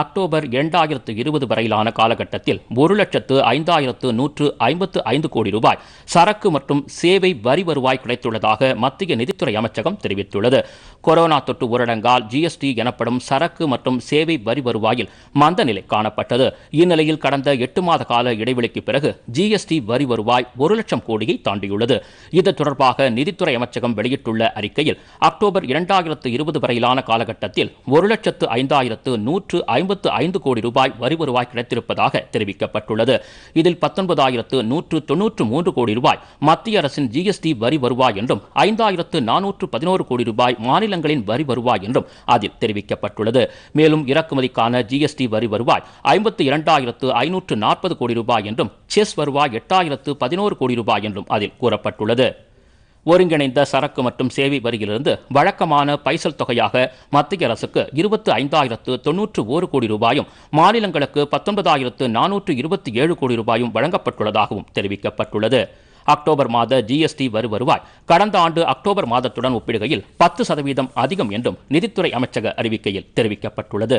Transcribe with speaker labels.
Speaker 1: October இரண்டாயிரத்து இருபது வரையிலான காலகட்டத்தில் ஒரு லட்சத்து ஐந்தாயிரத்து நூற்று ஐம்பத்து ஐந்து கோடி ரூபாய் சரக்கு மற்றும் சேவை வரி வருவாய் கிடைத்துள்ளதாக மத்திய நிதித்துறை அமைச்சகம் தெரிவித்துள்ளது கொரோனா தொற்று ஊரடங்கால் ஜிஎஸ்டி எனப்படும் சரக்கு மற்றும் சேவை வரி வருவாயில் மந்த நிலை காணப்பட்டது இந்நிலையில் கடந்த எட்டு மாத கால இடைவெளிக்கு பிறகு ஜிஎஸ்டி வரி வருவாய் ஒரு லட்சம் கோடியை தாண்டியுள்ளது இது தொடர்பாக நிதித்துறை அமைச்சகம் வெளியிட்டுள்ள அறிக்கையில் அக்டோபர் இரண்டாயிரத்து இருபது வரையிலான காலகட்டத்தில் ஒரு லட்சத்து ஐந்தாயிரத்து நூற்று ஐம்பத்து ஐந்து கோடி ரூபாய் வரி வருவாய் கிடைத்திருப்பதாக தெரிவிக்கப்பட்டுள்ளது இதில் பத்தொன்பதாயிரத்து நூற்று தொன்னூற்று மூன்று கோடி ரூபாய் மத்திய அரசின் ஜிஎஸ்டி வரி வருவாய் என்றும் ஐந்தாயிரத்து நானூற்று பதினோரு கோடி ரூபாய் மாநிலங்களின் வரி வருவாய் என்றும் அதில் தெரிவிக்கப்பட்டுள்ளது மேலும் இறக்குமதிக்கான ஜிஎஸ்டி வரி வருவாய் ஐம்பத்து இரண்டாயிரத்து ஐநூற்று நாற்பது கோடி ரூபாய் என்றும் செஸ் வருவாய் எட்டாயிரத்து பதினோரு கோடி ரூபாய் என்றும் அதில் கூறப்பட்டுள்ளது ஒருங்கிணைந்த சரக்கு மற்றும் சேவை வரியிலிருந்து வழக்கமான பைசல் தொகையாக மத்திய அரசுக்கு இருபத்து ஐந்தாயிரத்து தொன்னூற்று ஒரு கோடி ரூபாயும் மாநிலங்களுக்கு பத்தொன்பதாயிரத்து நானூற்று இருபத்தி ஏழு கோடி ரூபாயும் வழங்கப்பட்டுள்ளதாகவும் தெரிவிக்கப்பட்டுள்ளது அக்டோபர் மாத ஜிஎஸ்டி வரி வருவாய் கடந்த ஆண்டு அக்டோபர் மாதத்துடன் ஒப்பிடுகையில் பத்து சதவீதம் அதிகம் என்றும் நிதித்துறை அமைச்சக அறிவிக்கையில் தெரிவிக்கப்பட்டுள்ளது